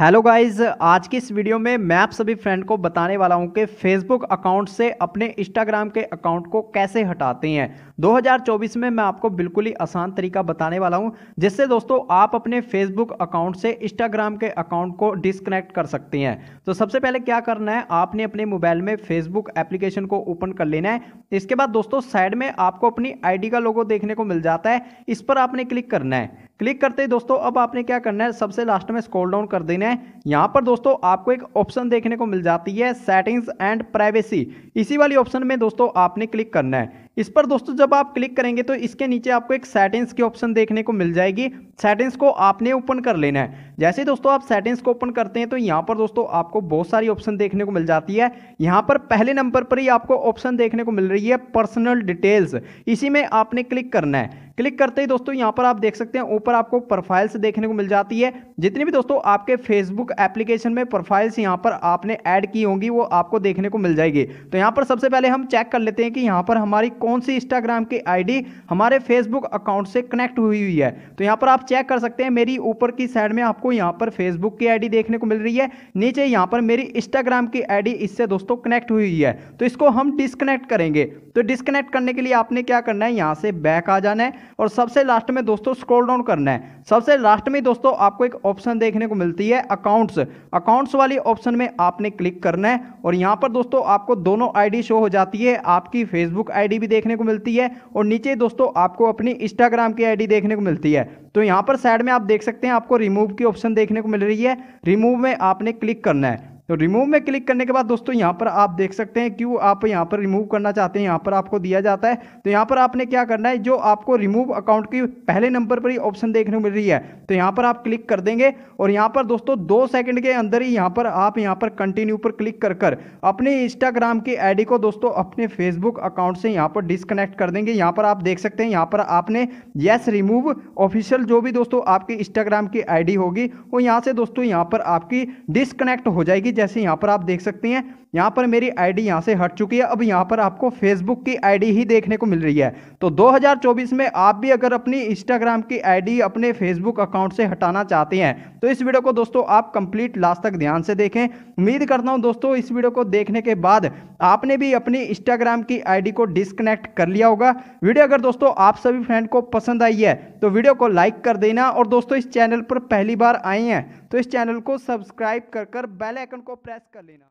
hello guys आज की इस वीडियो में मैं आप सभी फ्रेंड को बताने वाला हूं कि फेसबुक अकाउंट से अपने इंस्टाग्राम के अकाउंट को कैसे हटाते हैं 2024 में मैं आपको बिल्कुल ही आसान तरीका बताने वाला हूं जिससे दोस्तों आप अपने फेसबुक अकाउंट से इंस्टाग्राम के अकाउंट को डिसकनेक्ट कर सकते हैं तो सबसे पहले क्या करना है आपने अपने मोबाइल में फेसबुक एप्लीकेशन को ओपन कर लेना है इसके बाद दोस्तों साइड में आपको अपनी आई का लोगो देखने को मिल जाता है इस पर आपने क्लिक करना है क्लिक करते ही दोस्तों अब आपने क्या करना है सबसे लास्ट में स्क्रॉल डाउन कर देना है यहाँ पर दोस्तों आपको एक ऑप्शन देखने को मिल जाती है सेटिंग्स एंड प्राइवेसी इसी वाली ऑप्शन में दोस्तों आपने क्लिक करना है इस पर दोस्तों जब आप क्लिक करेंगे तो इसके नीचे आपको एक सेटिंग्स की ऑप्शन देखने को मिल जाएगी सेटिंग्स को आपने ओपन कर लेना है जैसे दोस्तों आप सेटिंग्स को ओपन करते हैं तो यहाँ पर दोस्तों आपको बहुत सारी ऑप्शन देखने को मिल जाती है यहाँ पर पहले नंबर पर ही आपको ऑप्शन देखने को मिल रही है पर्सनल डिटेल्स इसी में आपने क्लिक करना है क्लिक करते ही दोस्तों यहाँ पर आप देख सकते हैं ऊपर आपको प्रोफाइल्स देखने को मिल जाती है जितनी भी दोस्तों आपके फेसबुक एप्लीकेशन में प्रोफाइल्स यहाँ पर आपने ऐड की होंगी वो आपको देखने को मिल जाएगी तो यहाँ पर सबसे पहले हम चेक कर लेते हैं कि यहाँ पर हमारी कौन सी इंस्टाग्राम की आईडी हमारे फेसबुक अकाउंट से कनेक्ट हुई हुई है तो यहाँ पर आप चेक कर सकते हैं मेरी ऊपर की साइड में आपको यहाँ पर फेसबुक की आईडी देखने को मिल रही है नीचे यहाँ पर मेरी इंस्टाग्राम की आईडी इससे दोस्तों कनेक्ट हुई है तो इसको हम डिसकनेक्ट करेंगे तो डिसकनेक्ट करने के लिए आपने क्या करना है यहाँ से बैक आ जाना है और सबसे लास्ट में दोस्तों स्क्रॉल डाउन करना है सबसे लास्ट में दोस्तों आपको एक ऑप्शन देखने को मिलती है अकाउंट्स अकाउंट्स वाली ऑप्शन में आपने क्लिक करना है और यहाँ पर दोस्तों आपको दोनों आईडी शो हो जाती है आपकी फेसबुक आईडी भी देखने को मिलती है और नीचे दोस्तों आपको अपनी इंस्टाग्राम की आईडी देखने को मिलती है तो यहाँ पर साइड में आप देख सकते हैं आपको रिमूव की ऑप्शन देखने को मिल रही है रिमूव में आपने क्लिक करना है तो रिमूव में क्लिक करने के बाद दोस्तों यहाँ पर आप देख सकते हैं क्यों आप यहाँ पर रिमूव करना चाहते हैं यहाँ पर आपको दिया जाता है तो यहाँ पर आपने क्या करना है जो आपको रिमूव अकाउंट की पहले नंबर पर ही ऑप्शन देखने को मिल रही है तो यहाँ पर आप क्लिक कर देंगे और यहाँ पर दोस्तों दो सेकंड के अंदर ही यहाँ पर आप यहाँ पर कंटिन्यू पर क्लिक कर कर अपने इंस्टाग्राम की आई को दोस्तों अपने फेसबुक अकाउंट से यहाँ पर डिसकनेक्ट कर देंगे यहाँ पर आप देख सकते हैं यहाँ पर आपने येस रिमूव ऑफिशियल जो भी दोस्तों आपकी इंस्टाग्राम की आई होगी वो यहाँ से दोस्तों यहाँ पर आपकी डिसकनेक्ट हो जाएगी जैसे यहाँ पर आप देख सकते हैं यहाँ पर मेरी आईडी यहाँ से हट चुकी है अब यहाँ पर आपको फेसबुक की आईडी ही देखने को मिल रही है तो 2024 में आप भी अगर अपनी इंस्टाग्राम की आईडी अपने फेसबुक अकाउंट से हटाना चाहते हैं तो इस वीडियो को दोस्तों आप कंप्लीट लास्ट तक ध्यान से देखें उम्मीद करता हूं दोस्तों इस वीडियो को देखने के बाद आपने भी अपनी इंस्टाग्राम की आईडी को डिसकनेक्ट कर लिया होगा वीडियो अगर दोस्तों आप सभी फ्रेंड को पसंद आई है तो वीडियो को लाइक कर देना और दोस्तों इस चैनल पर पहली बार आए हैं तो इस चैनल को सब्सक्राइब कर कर बेलाइकन को प्रेस कर लेना